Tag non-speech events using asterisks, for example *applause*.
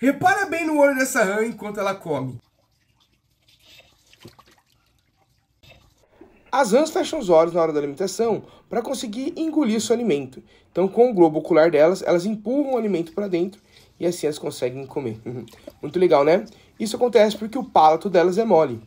Repara bem no olho dessa rã enquanto ela come. As rãs fecham os olhos na hora da alimentação para conseguir engolir seu alimento. Então, com o globo ocular delas, elas empurram o alimento para dentro e assim elas conseguem comer. *laughs* Muito legal, né? Isso acontece porque o palato delas é mole.